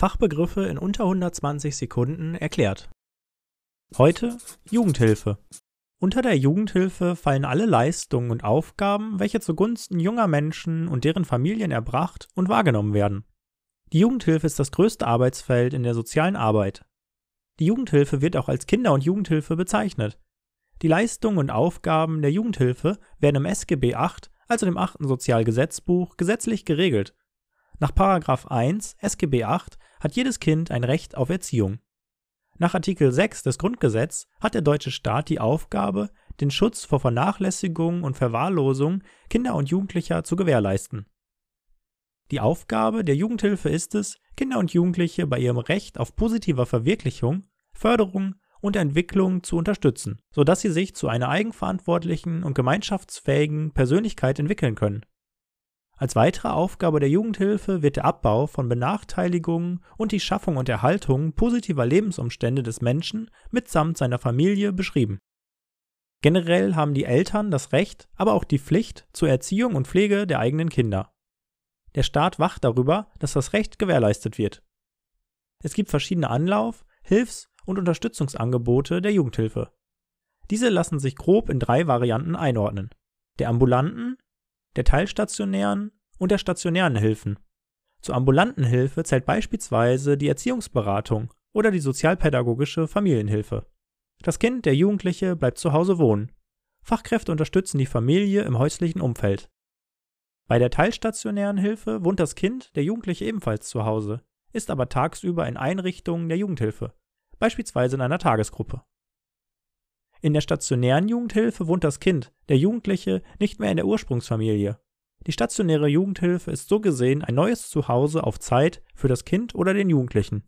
Fachbegriffe in unter 120 Sekunden erklärt. Heute Jugendhilfe. Unter der Jugendhilfe fallen alle Leistungen und Aufgaben, welche zugunsten junger Menschen und deren Familien erbracht und wahrgenommen werden. Die Jugendhilfe ist das größte Arbeitsfeld in der sozialen Arbeit. Die Jugendhilfe wird auch als Kinder- und Jugendhilfe bezeichnet. Die Leistungen und Aufgaben der Jugendhilfe werden im SGB VIII, also dem 8. Sozialgesetzbuch, gesetzlich geregelt nach 1 SGB VIII hat jedes Kind ein Recht auf Erziehung. Nach Artikel 6 des Grundgesetzes hat der deutsche Staat die Aufgabe, den Schutz vor Vernachlässigung und Verwahrlosung Kinder und Jugendlicher zu gewährleisten. Die Aufgabe der Jugendhilfe ist es, Kinder und Jugendliche bei ihrem Recht auf positiver Verwirklichung, Förderung und Entwicklung zu unterstützen, sodass sie sich zu einer eigenverantwortlichen und gemeinschaftsfähigen Persönlichkeit entwickeln können. Als weitere Aufgabe der Jugendhilfe wird der Abbau von Benachteiligungen und die Schaffung und Erhaltung positiver Lebensumstände des Menschen mitsamt seiner Familie beschrieben. Generell haben die Eltern das Recht, aber auch die Pflicht zur Erziehung und Pflege der eigenen Kinder. Der Staat wacht darüber, dass das Recht gewährleistet wird. Es gibt verschiedene Anlauf-, Hilfs- und Unterstützungsangebote der Jugendhilfe. Diese lassen sich grob in drei Varianten einordnen: der ambulanten, der teilstationären und der stationären Hilfen. Zur ambulanten Hilfe zählt beispielsweise die Erziehungsberatung oder die sozialpädagogische Familienhilfe. Das Kind, der Jugendliche, bleibt zu Hause wohnen. Fachkräfte unterstützen die Familie im häuslichen Umfeld. Bei der teilstationären Hilfe wohnt das Kind, der Jugendliche ebenfalls zu Hause, ist aber tagsüber in Einrichtungen der Jugendhilfe, beispielsweise in einer Tagesgruppe. In der stationären Jugendhilfe wohnt das Kind, der Jugendliche, nicht mehr in der Ursprungsfamilie. Die stationäre Jugendhilfe ist so gesehen ein neues Zuhause auf Zeit für das Kind oder den Jugendlichen.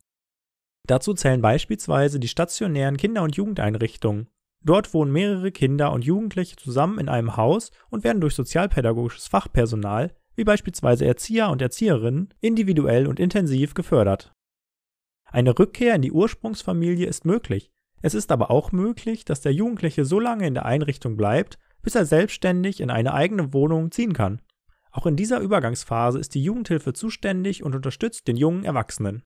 Dazu zählen beispielsweise die stationären Kinder- und Jugendeinrichtungen. Dort wohnen mehrere Kinder und Jugendliche zusammen in einem Haus und werden durch sozialpädagogisches Fachpersonal, wie beispielsweise Erzieher und Erzieherinnen, individuell und intensiv gefördert. Eine Rückkehr in die Ursprungsfamilie ist möglich. Es ist aber auch möglich, dass der Jugendliche so lange in der Einrichtung bleibt, bis er selbstständig in eine eigene Wohnung ziehen kann. Auch in dieser Übergangsphase ist die Jugendhilfe zuständig und unterstützt den jungen Erwachsenen.